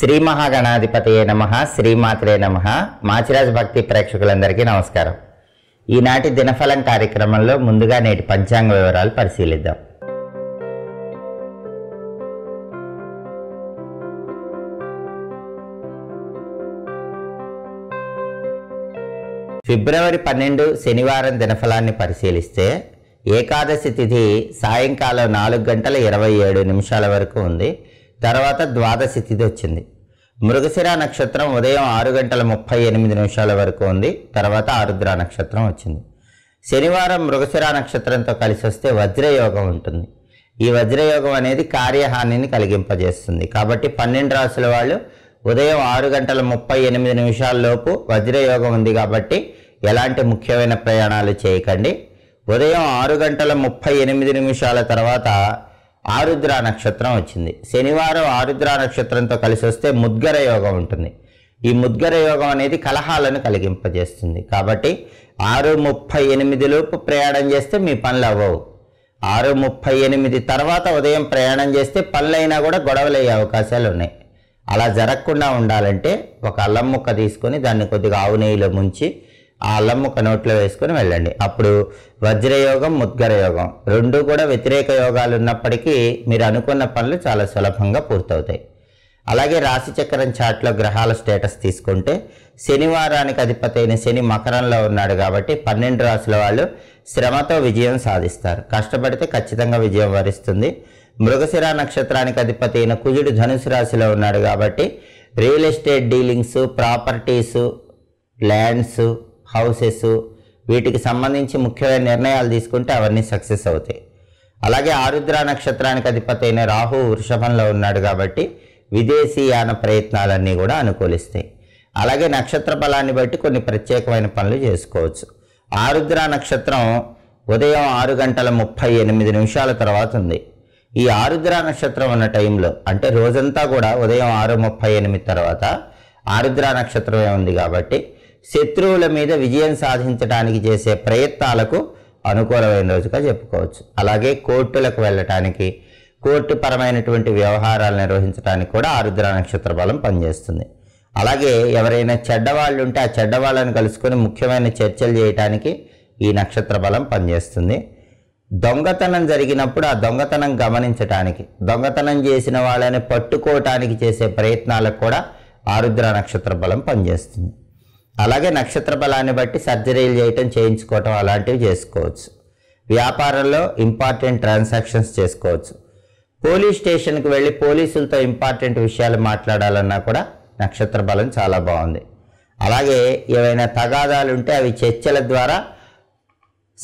శ్రీ అయిన నమ శ్రీమాత్రే నమ మాచిరాజ్ భక్తి ప్రేక్షకులందరికీ నమస్కారం ఈనాటి దినఫలం కార్యక్రమంలో ముందుగా నేటి పంచాంగ వివరాలు పరిశీలిద్దాం ఫిబ్రవరి పన్నెండు శనివారం దినఫలాన్ని పరిశీలిస్తే ఏకాదశి తిథి సాయంకాలం నాలుగు గంటల ఇరవై ఏడు నిమిషాల వరకు ఉంది తర్వాత ద్వాదశి తిథి వచ్చింది మృగశిర నక్షత్రం ఉదయం ఆరు గంటల ముప్పై ఎనిమిది నిమిషాల వరకు ఉంది తర్వాత ఆరుద్ర నక్షత్రం వచ్చింది శనివారం మృగశిర నక్షత్రంతో కలిసి వస్తే వజ్రయోగం ఉంటుంది ఈ వజ్రయోగం అనేది కార్యహానిని కలిగింపజేస్తుంది కాబట్టి పన్నెండు రాసుల వాళ్ళు ఉదయం ఆరు గంటల ముప్పై ఎనిమిది నిమిషాల్లోపు వజ్రయోగం ఉంది కాబట్టి ఎలాంటి ముఖ్యమైన ప్రయాణాలు చేయకండి ఉదయం ఆరు గంటల ముప్పై ఎనిమిది నిమిషాల తర్వాత ఆరుద్ర నక్షత్రం వచ్చింది శనివారం ఆరుద్ర నక్షత్రంతో కలిసి వస్తే ముద్గర యోగం ఉంటుంది ఈ ముద్గర యోగం అనేది కలహాలను కలిగింపజేస్తుంది కాబట్టి ఆరు ముప్పై లోపు ప్రయాణం చేస్తే మీ పనులు అవ్వవు ఆరు ముప్పై ఎనిమిది తర్వాత ఉదయం ప్రయాణం చేస్తే పనులైనా కూడా గొడవలయ్యే అవకాశాలు ఉన్నాయి అలా జరగకుండా ఉండాలంటే ఒక అల్లం ముక్క తీసుకొని దాన్ని కొద్దిగా ఆవు నెయ్యిలో ముంచి ఆ అల్లం నోట్లో వేసుకుని వెళ్ళండి అప్పుడు వజ్రయోగం ముద్గర యోగం రెండు కూడా వ్యతిరేక యోగాలు ఉన్నప్పటికీ మీరు అనుకున్న పనులు చాలా సులభంగా పూర్తవుతాయి అలాగే రాశి చక్రం చాట్లో గ్రహాల స్టేటస్ తీసుకుంటే శనివారానికి అధిపతి అయిన శని మకరంలో ఉన్నాడు కాబట్టి పన్నెండు రాశుల వాళ్ళు శ్రమతో విజయం సాధిస్తారు కష్టపడితే ఖచ్చితంగా విజయం వరిస్తుంది మృగశిర నక్షత్రానికి అధిపతి అయిన కుజుడు ధనుసు రాశిలో ఉన్నాడు కాబట్టి real estate dealings properties lands houses వీటికి సంబంధించి ముఖ్యమైన నిర్ణయాలు తీసుకుంటే అవన్నీ సక్సెస్ అవుతాయి అలాగే ఆరుద్ర నక్షత్రానికి అధిపతి అయిన రాహు వృషభంలో ఉన్నాడు కాబట్టి విదేశీయాన ప్రయత్నాలన్నీ కూడా అనుకూలిస్తాయి అలాగే నక్షత్ర బలాన్ని బట్టి కొన్ని ప్రత్యేకమైన పనులు చేసుకోవచ్చు ఆరుద్ర నక్షత్రం ఉదయం ఆరు గంటల ముప్పై ఎనిమిది నిమిషాల తర్వాత ఉంది ఈ ఆరుద్ర నక్షత్రం ఉన్న టైంలో అంటే రోజంతా కూడా ఉదయం ఆరు ముప్పై ఎనిమిది తర్వాత ఆరుద్ర నక్షత్రమే ఉంది కాబట్టి శత్రువుల మీద విజయం సాధించడానికి చేసే ప్రయత్నాలకు అనుకూలమైన రోజుగా చెప్పుకోవచ్చు అలాగే కోర్టులకు వెళ్ళటానికి కోర్టు పరమైనటువంటి వ్యవహారాలు నిర్వహించడానికి కూడా ఆరుద్ర నక్షత్ర బలం పనిచేస్తుంది అలాగే ఎవరైనా చెడ్డవాళ్ళు ఉంటే ఆ చెడ్డవాళ్ళని కలుసుకొని ముఖ్యమైన చర్చలు చేయటానికి ఈ నక్షత్ర బలం పనిచేస్తుంది దొంగతనం జరిగినప్పుడు ఆ దొంగతనం గమనించటానికి దొంగతనం చేసిన వాళ్ళని పట్టుకోవటానికి చేసే ప్రయత్నాలకు కూడా ఆరుద్ర నక్షత్ర బలం పనిచేస్తుంది అలాగే నక్షత్ర బలాన్ని బట్టి సర్జరీలు చేయటం చేయించుకోవటం అలాంటివి చేసుకోవచ్చు వ్యాపారంలో ఇంపార్టెంట్ ట్రాన్సాక్షన్స్ చేసుకోవచ్చు పోలీస్ స్టేషన్కి వెళ్ళి పోలీసులతో ఇంపార్టెంట్ విషయాలు మాట్లాడాలన్నా కూడా నక్షత్ర బలం చాలా బాగుంది అలాగే ఏవైనా తగాదాలు ఉంటే అవి చర్చల ద్వారా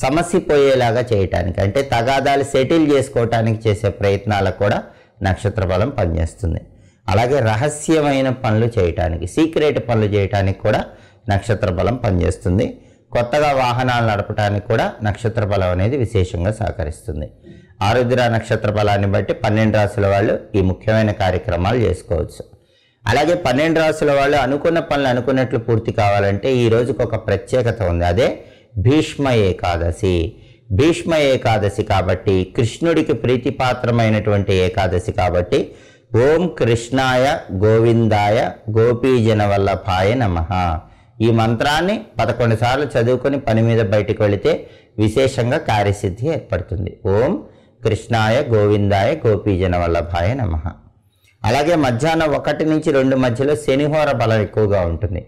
సమస్య పోయేలాగా చేయటానికి అంటే తగాదాలు సెటిల్ చేసుకోవటానికి చేసే ప్రయత్నాలకు కూడా నక్షత్ర బలం పనిచేస్తుంది అలాగే రహస్యమైన పనులు చేయటానికి సీక్రెట్ పనులు చేయటానికి కూడా నక్షత్ర బలం పనిచేస్తుంది కొత్తగా వాహనాలు నడపడానికి కూడా నక్షత్ర బలం అనేది విశేషంగా సహకరిస్తుంది ఆరుద్ర నక్షత్ర బలాన్ని బట్టి పన్నెండు రాసుల వాళ్ళు ఈ ముఖ్యమైన కార్యక్రమాలు చేసుకోవచ్చు అలాగే పన్నెండు రాసుల వాళ్ళు అనుకున్న పనులు అనుకున్నట్లు పూర్తి కావాలంటే ఈ రోజుకి ఒక ప్రత్యేకత ఉంది అదే భీష్మ ఏకాదశి భీష్మ ఏకాదశి కాబట్టి కృష్ణుడికి ప్రీతిపాత్రమైనటువంటి ఏకాదశి కాబట్టి ఓం కృష్ణాయ గోవిందాయ గోపీజన వల్లభాయ నమ ఈ మంత్రాన్ని పదకొండు సార్లు చదువుకొని పని మీద బయటకు వెళితే విశేషంగా కార్యసిద్ధి ఏర్పడుతుంది ఓం కృష్ణాయ గోవిందాయ గోపీజన వల్లభాయ నమ అలాగే మధ్యాహ్నం ఒకటి నుంచి రెండు మధ్యలో శనిహోర బలం ఎక్కువగా ఉంటుంది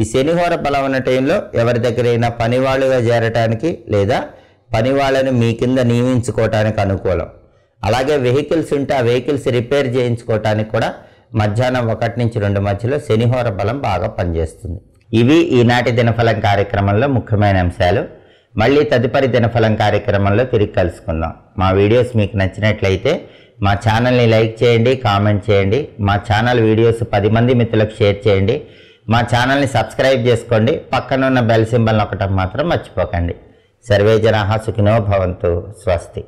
ఈ శనిహోర బలం ఉన్న టైంలో ఎవరి దగ్గరైనా పనివాళ్ళుగా చేరటానికి లేదా పనివాళ్ళను మీ కింద నియమించుకోవటానికి అనుకూలం అలాగే వెహికల్స్ ఉంటే ఆ వెహికల్స్ రిపేర్ చేయించుకోవటానికి కూడా మధ్యాహ్నం ఒకటి నుంచి రెండు మధ్యలో శనిహోర బలం బాగా పనిచేస్తుంది ఇవి ఈనాటి దినఫలం కార్యక్రమంలో ముఖ్యమైన అంశాలు మళ్ళీ తదుపరి దినఫలం కార్యక్రమంలో తిరిగి కలుసుకుందాం మా వీడియోస్ మీకు నచ్చినట్లయితే మా ఛానల్ని లైక్ చేయండి కామెంట్ చేయండి మా ఛానల్ వీడియోస్ పది మంది మిత్రులకు షేర్ చేయండి మా ఛానల్ని సబ్స్క్రైబ్ చేసుకోండి పక్కనున్న బెల్ సింబల్ ఒకటం మాత్రం మర్చిపోకండి సర్వే జనాహ సుఖినో భవంతు స్వస్తి